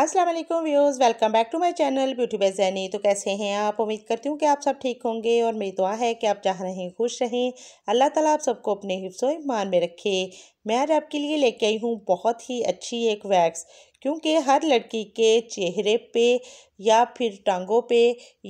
Aslam views welcome back to my channel beauty by Jenny तो कैसे हैं आप उम्मीद करती हूँ कि आप सब ठीक होंगे और मेरी दुआ है कि आप चाह रहे हैं खुश रहें अल्लाह ताला आप सबको अपने हिफ्स ईमान में रखे मैं आज आपके लिए लेके आई हूँ बहुत ही अच्छी एक वैक्स क्योंकि हर लड़की के चेहरे पे या फिर टांगों पे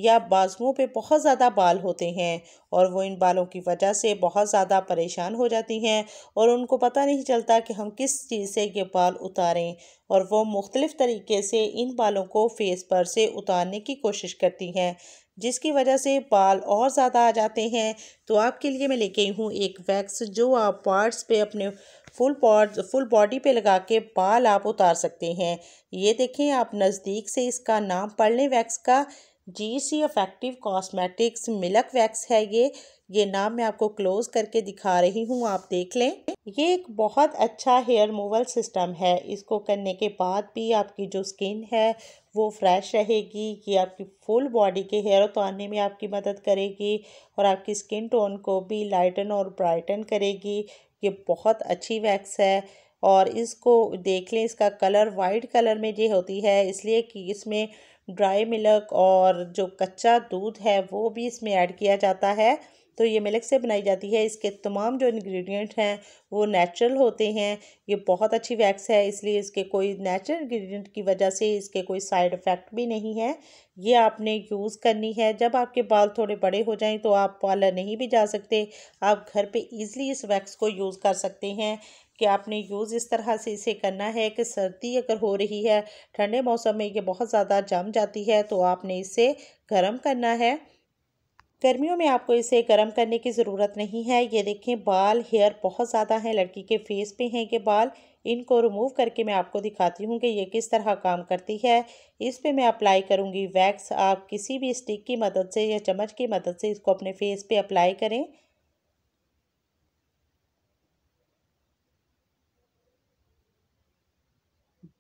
या बाजुओं पे बहुत ज़्यादा बाल होते हैं और वो इन बालों की वजह से बहुत ज़्यादा परेशान हो जाती हैं और उनको पता नहीं चलता कि हम किस चीज़ से ये बाल उतारें और वो मुख्तलिफ़ तरीके से इन बालों को फेस पर से उतारने की कोशिश करती हैं जिसकी वजह से बाल और ज़्यादा आ जाते हैं तो आपके लिए मैं लेके आई हूँ एक वैक्स जो आप पार्ट्स पे अपने फुल पार्ट फुल बॉडी पे लगा के बाल आप उतार सकते हैं ये देखें आप नज़दीक से इसका नाम पढ़ लें वैक्स का G C effective cosmetics milk wax है ये ये नाम मैं आपको क्लोज करके दिखा रही हूँ आप देख लें ये एक बहुत अच्छा हेयर मूवल सिस्टम है इसको करने के बाद भी आपकी जो स्किन है वो फ्रेश रहेगी ये आपकी फुल बॉडी के हेयर उतारने में आपकी मदद करेगी और आपकी स्किन टोन को भी लाइटन और ब्राइटन करेगी ये बहुत अच्छी वैक्स है और इसको देख लें इसका कलर वाइट कलर में ये होती है इसलिए कि इसमें ड्राई मिल्क और जो कच्चा दूध है वो भी इसमें ऐड किया जाता है तो ये मिल्क से बनाई जाती है इसके तमाम जो इंग्रेडिएंट हैं वो नेचुरल होते हैं ये बहुत अच्छी वैक्स है इसलिए इसके कोई नेचुरल इंग्रेडिएंट की वजह से इसके कोई साइड इफ़ेक्ट भी नहीं है ये आपने यूज़ करनी है जब आपके बाल थोड़े बड़े हो जाएं तो आप पार्लर नहीं भी जा सकते आप घर पे ईज़िली इस वैक्स को यूज़ कर सकते हैं कि आपने यूज़ इस तरह से इसे करना है कि सर्दी अगर हो रही है ठंडे मौसम में ये बहुत ज़्यादा जम जाती है तो आपने इसे गर्म करना है गर्मियों में आपको इसे गर्म करने की ज़रूरत नहीं है ये देखें बाल हेयर बहुत ज़्यादा हैं लड़की के फेस पे हैं ये बाल इनको रिमूव करके मैं आपको दिखाती हूँ कि ये किस तरह काम करती है इस पे मैं अप्लाई करूँगी वैक्स आप किसी भी स्टिक की मदद से या चम्मच की मदद से इसको अपने फेस पे अप्लाई करें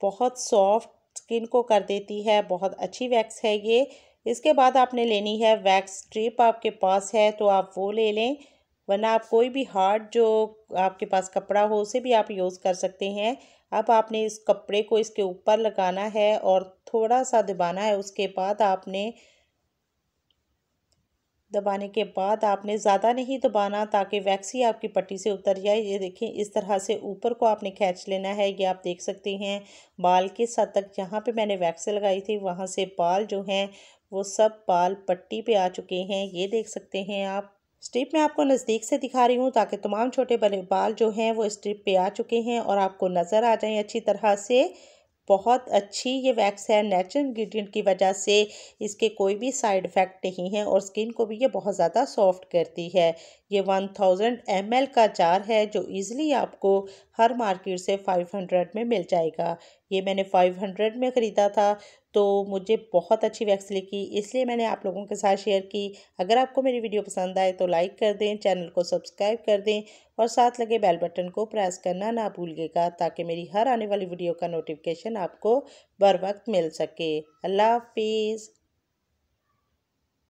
बहुत सॉफ्ट स्किन को कर देती है बहुत अच्छी वैक्स है ये इसके बाद आपने लेनी है वैक्स स्ट्रिप आपके पास है तो आप वो ले लें वरना आप कोई भी हार्ड जो आपके पास कपड़ा हो उसे भी आप यूज़ कर सकते हैं अब आपने इस कपड़े को इसके ऊपर लगाना है और थोड़ा सा दबाना है उसके बाद आपने दबाने के बाद आपने ज़्यादा नहीं दबाना ताकि वैक्स ही आपकी पट्टी से उतर जाए ये देखें इस तरह से ऊपर को आपने खींच लेना है ये आप देख सकते हैं बाल के सद तक जहाँ पे मैंने वैक्स लगाई थी वहाँ से बाल जो हैं वो सब बाल पट्टी पे आ चुके हैं ये देख सकते हैं आप स्ट्रिप में आपको नज़दीक से दिखा रही हूँ ताकि तमाम छोटे बड़े बाल जो हैं वो स्ट्रिप पे आ चुके हैं और आपको नज़र आ जाएं अच्छी तरह से बहुत अच्छी ये वैक्स है नेचुरल इन्ग्रीडियंट की वजह से इसके कोई भी साइड इफ़ेक्ट नहीं है और स्किन को भी ये बहुत ज़्यादा सॉफ्ट करती है ये वन थाउजेंड एम एल का जार है जो ईज़िली आपको हर मार्केट से फ़ाइव हंड्रेड में मिल जाएगा ये मैंने फ़ाइव हंड्रेड में ख़रीदा था तो मुझे बहुत अच्छी वैक्स लिखी इसलिए मैंने आप लोगों के साथ शेयर की अगर आपको मेरी वीडियो पसंद आए तो लाइक कर दें चैनल को सब्सक्राइब कर दें और साथ लगे बेल बटन को प्रेस करना ना भूलिएगा ताकि मेरी हर आने वाली वीडियो का नोटिफिकेशन आपको बर वक्त मिल सके अल्लाह हाफिज़